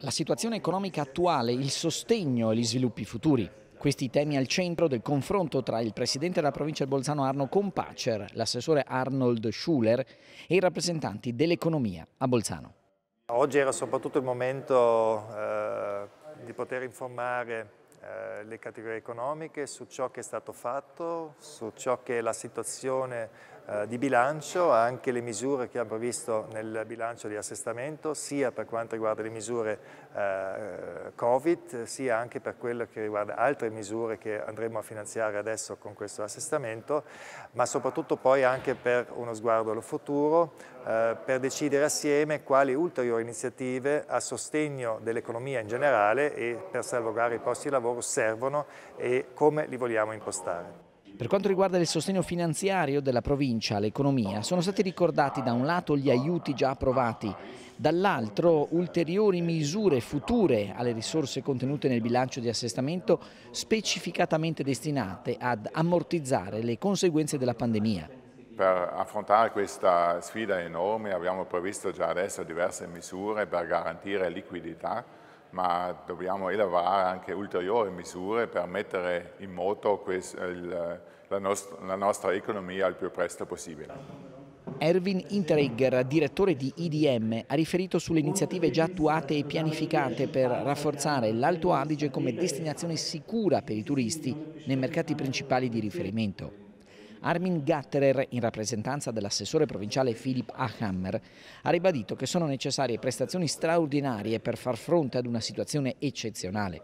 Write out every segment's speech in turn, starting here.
la situazione economica attuale, il sostegno e gli sviluppi futuri. Questi temi al centro del confronto tra il presidente della provincia di Bolzano Arno Compacer, l'assessore Arnold Schuller e i rappresentanti dell'economia a Bolzano. Oggi era soprattutto il momento eh, di poter informare eh, le categorie economiche su ciò che è stato fatto, su ciò che è la situazione eh, di bilancio, anche le misure che abbiamo visto nel bilancio di assestamento, sia per quanto riguarda le misure eh, Covid, sia anche per quello che riguarda altre misure che andremo a finanziare adesso con questo assestamento, ma soprattutto poi anche per uno sguardo allo futuro, eh, per decidere assieme quali ulteriori iniziative a sostegno dell'economia in generale e per salvaguardare i posti di lavoro servono e come li vogliamo impostare. Per quanto riguarda il sostegno finanziario della provincia all'economia, sono stati ricordati da un lato gli aiuti già approvati, dall'altro ulteriori misure future alle risorse contenute nel bilancio di assestamento specificatamente destinate ad ammortizzare le conseguenze della pandemia. Per affrontare questa sfida enorme abbiamo previsto già adesso diverse misure per garantire liquidità ma dobbiamo elaborare anche ulteriori misure per mettere in moto questo, il, la, nost la nostra economia il più presto possibile. Erwin Interegger, direttore di IDM, ha riferito sulle iniziative già attuate e pianificate per rafforzare l'Alto Adige come destinazione sicura per i turisti nei mercati principali di riferimento. Armin Gatterer, in rappresentanza dell'assessore provinciale Philip A. Hammer, ha ribadito che sono necessarie prestazioni straordinarie per far fronte ad una situazione eccezionale.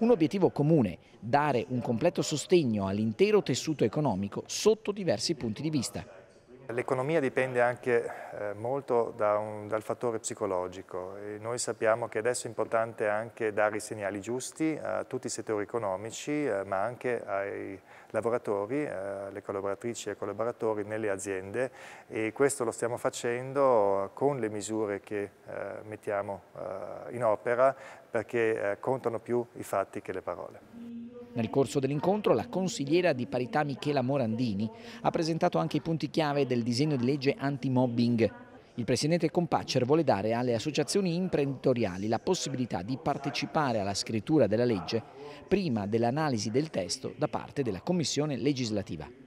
Un obiettivo comune, dare un completo sostegno all'intero tessuto economico sotto diversi punti di vista. L'economia dipende anche eh, molto da un, dal fattore psicologico e noi sappiamo che adesso è importante anche dare i segnali giusti a tutti i settori economici eh, ma anche ai lavoratori, eh, alle collaboratrici e ai collaboratori nelle aziende e questo lo stiamo facendo con le misure che eh, mettiamo eh, in opera perché eh, contano più i fatti che le parole. Nel corso dell'incontro la consigliera di parità Michela Morandini ha presentato anche i punti chiave del disegno di legge anti-mobbing. Il presidente Compacer vuole dare alle associazioni imprenditoriali la possibilità di partecipare alla scrittura della legge prima dell'analisi del testo da parte della Commissione legislativa.